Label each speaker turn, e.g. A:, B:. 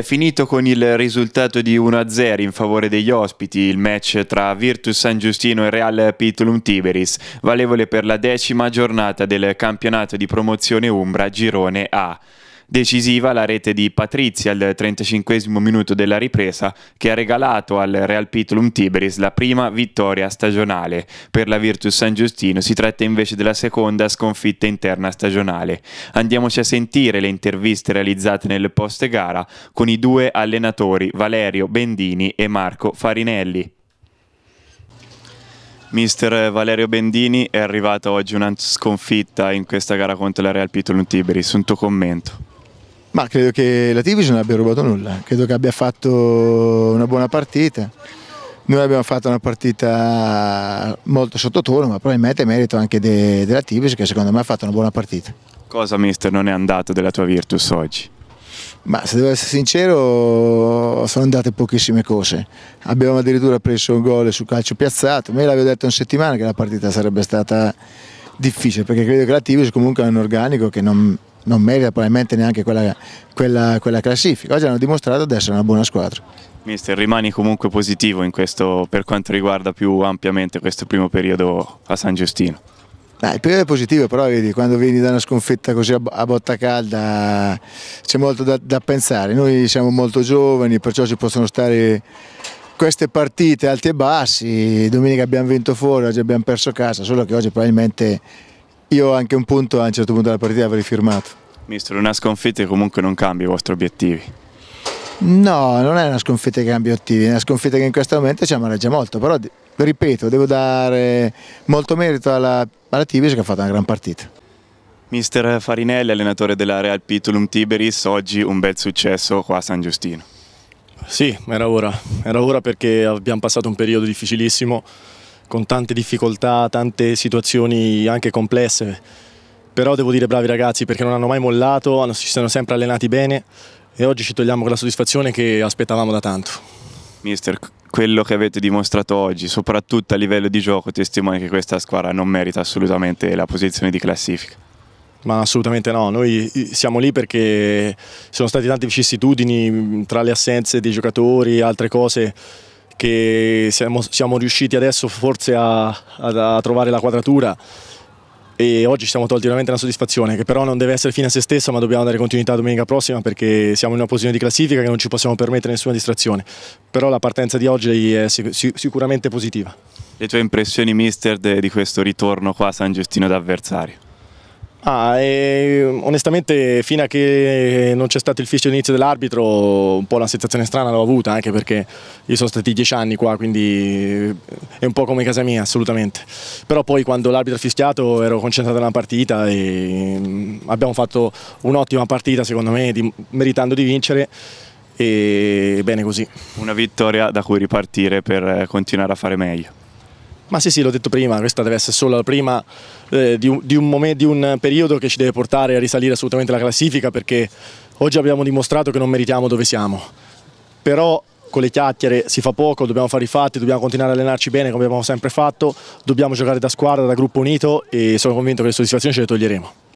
A: È finito con il risultato di 1-0 in favore degli ospiti il match tra Virtus San Giustino e Real Pitulum Tiberis, valevole per la decima giornata del campionato di promozione Umbra Girone A decisiva la rete di Patrizia al 35 minuto della ripresa che ha regalato al Real Pitulum Tiberis la prima vittoria stagionale. Per la Virtus San Giustino si tratta invece della seconda sconfitta interna stagionale. Andiamoci a sentire le interviste realizzate nel post gara con i due allenatori Valerio Bendini e Marco Farinelli. Mister Valerio Bendini, è arrivata oggi una sconfitta in questa gara contro la Real Pitolun Tiberis, un tuo commento?
B: Ma credo che la Tivis non abbia rubato nulla, credo che abbia fatto una buona partita. Noi abbiamo fatto una partita molto sottotono, ma probabilmente è merito anche de, della Tivis che secondo me ha fatto una buona partita.
A: Cosa, mister, non è andato della tua Virtus oggi?
B: Ma se devo essere sincero, sono andate pochissime cose. Abbiamo addirittura preso un gol sul calcio piazzato. Me l'avevo detto in settimana che la partita sarebbe stata difficile, perché credo che la Tivis comunque ha un organico che non, non merita probabilmente neanche quella, quella, quella classifica. Oggi hanno dimostrato di essere una buona squadra.
A: Mister, rimani comunque positivo questo, per quanto riguarda più ampiamente questo primo periodo a San Giustino?
B: Beh, il periodo è positivo, però vedi, quando vieni da una sconfitta così a botta calda c'è molto da, da, pensare. Noi siamo molto giovani, perciò ci possono stare queste partite alti e bassi. Domenica abbiamo vinto fuori, oggi abbiamo perso casa, solo che oggi probabilmente io anche un punto a un certo punto della partita avrei firmato.
A: Mister, una sconfitta comunque non cambia i vostri obiettivi.
B: No, non è una sconfitta che cambia obiettivi, è una sconfitta che in questo momento ci amareggia molto, però ripeto, devo dare molto merito alla, alla Tibis che ha fatto una gran partita.
A: Mister Farinelli, allenatore della Real Pitulum Tiberis, oggi un bel
C: successo qua a San Giustino. Sì, era ora, era ora perché abbiamo passato un periodo difficilissimo con tante difficoltà, tante situazioni anche complesse, però devo dire bravi ragazzi perché non hanno mai mollato, hanno, si sono sempre allenati bene e oggi ci togliamo quella soddisfazione che aspettavamo da tanto.
A: Mister, quello che avete dimostrato oggi, soprattutto a livello di gioco, testimonia che questa squadra non merita assolutamente la posizione di classifica.
C: Ma assolutamente no, noi siamo lì perché sono state tante vicissitudini tra le assenze dei giocatori altre cose che siamo, siamo riusciti adesso forse a, a, a trovare la quadratura e oggi ci siamo tolti veramente una soddisfazione che però non deve essere fine a se stessa ma dobbiamo dare continuità domenica prossima perché siamo in una posizione di classifica che non ci possiamo permettere nessuna distrazione però la partenza di oggi è sic sicuramente positiva.
A: Le tue impressioni mister di questo ritorno qua a San Giustino d'avversario?
C: Ah, mm, onestamente fino a che non c'è stato il fischio all'inizio dell'arbitro un po' la sensazione strana l'ho avuta anche perché io sono stati dieci anni qua quindi eh, è un po' come casa mia assolutamente però poi quando l'arbitro ha fischiato ero concentrato nella partita e mm, abbiamo fatto un'ottima partita secondo me di, meritando di vincere e bene così. Una vittoria da cui ripartire per eh,
A: continuare a fare meglio.
C: Ma sì, sì, l'ho detto prima, questa deve essere solo la prima eh, di, un, di, un di, un, periodo che ci deve portare a risalire assolutamente la classifica perché oggi abbiamo dimostrato che non meritiamo dove siamo. Però con le chiacchiere si fa poco, dobbiamo fare i fatti, dobbiamo continuare a allenarci bene come abbiamo sempre fatto, dobbiamo giocare da squadra, da gruppo unito e sono convinto che le soddisfazioni ce le toglieremo.